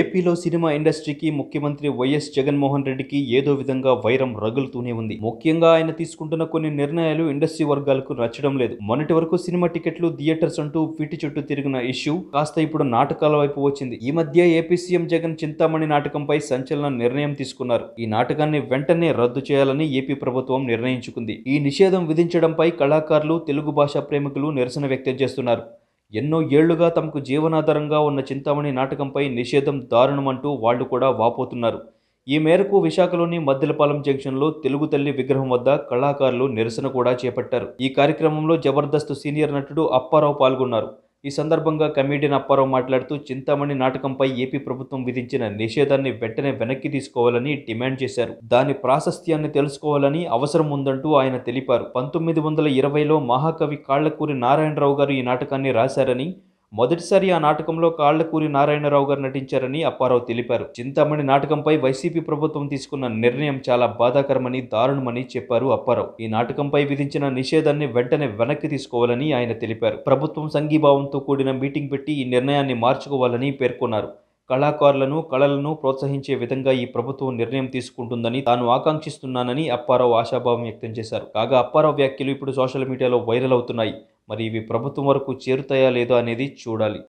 ఏపీలో సినిమా ఇండస్ట్రీకి ముఖ్యమంత్రి వైఎస్ జగన్మోహన్ రెడ్డికి ఏదో విధంగా వైరం రగులుతూనే ఉంది ముఖ్యంగా ఆయన తీసుకుంటున్న కొన్ని నిర్ణయాలు ఇండస్ట్రీ వర్గాలకు నచ్చడం లేదు మొన్నటి వరకు సినిమా టికెట్లు థియేటర్స్ అంటూ వీటి చుట్టూ తిరిగిన ఇష్యూ కాస్త ఇప్పుడు నాటకాల వైపు వచ్చింది ఈ మధ్య ఏపీ సీఎం జగన్ చింతామణి నాటకంపై సంచలన నిర్ణయం తీసుకున్నారు ఈ నాటకాన్ని వెంటనే రద్దు చేయాలని ఏపీ ప్రభుత్వం నిర్ణయించుకుంది ఈ నిషేధం విధించడంపై కళాకారులు తెలుగు భాషా ప్రేమికులు నిరసన వ్యక్తం చేస్తున్నారు ఎన్నో ఏళ్లుగా తమకు జీవనాధారంగా ఉన్న చింతామణి నాటకంపై నిషేధం దారుణమంటూ వాళ్ళు కూడా వాపోతున్నారు ఈ మేరకు విశాఖలోని మద్దెలపాలెం జంక్షన్లో తెలుగు తల్లి విగ్రహం వద్ద కళాకారులు నిరసన కూడా చేపట్టారు ఈ కార్యక్రమంలో జబర్దస్త్ సీనియర్ నటుడు అప్పారావు పాల్గొన్నారు ఈ సందర్భంగా కమిడియన్ అప్పారావు మాట్లాడుతూ చింతామణి నాటకంపై ఏపీ ప్రభుత్వం విధించిన నిషేధాన్ని వెంటనే వెనక్కి తీసుకోవాలని డిమాండ్ చేశారు దాని ప్రాశస్త్యాన్ని తెలుసుకోవాలని అవసరం ఉందంటూ ఆయన తెలిపారు పంతొమ్మిది వందల ఇరవైలో మహాకవి కాళ్లకూరి నారాయణరావు గారు ఈ నాటకాన్ని రాశారని మొదటిసారి ఆ నాటకంలో కాళ్లకూరి నారాయణరావు గారు నటించారని అప్పారావు తెలిపారు చింతామణి నాటకంపై వైసీపీ ప్రభుత్వం తీసుకున్న నిర్ణయం చాలా బాధాకరమని దారుణమని చెప్పారు అప్పారావు ఈ నాటకంపై విధించిన నిషేధాన్ని వెంటనే వెనక్కి తీసుకోవాలని ఆయన తెలిపారు ప్రభుత్వం సంఘీభావంతో కూడిన మీటింగ్ పెట్టి ఈ నిర్ణయాన్ని మార్చుకోవాలని పేర్కొన్నారు కళాకారులను కళలను ప్రోత్సహించే విధంగా ఈ ప్రభుత్వం నిర్ణయం తీసుకుంటుందని తాను ఆకాంక్షిస్తున్నానని అప్పారావు ఆశాభావం వ్యక్తం చేశారు కాగా అప్పారావు వ్యాఖ్యలు ఇప్పుడు సోషల్ మీడియాలో వైరల్ అవుతున్నాయి మరి ఇవి ప్రభుత్వం వరకు చేరుతాయా లేదో అనేది చూడాలి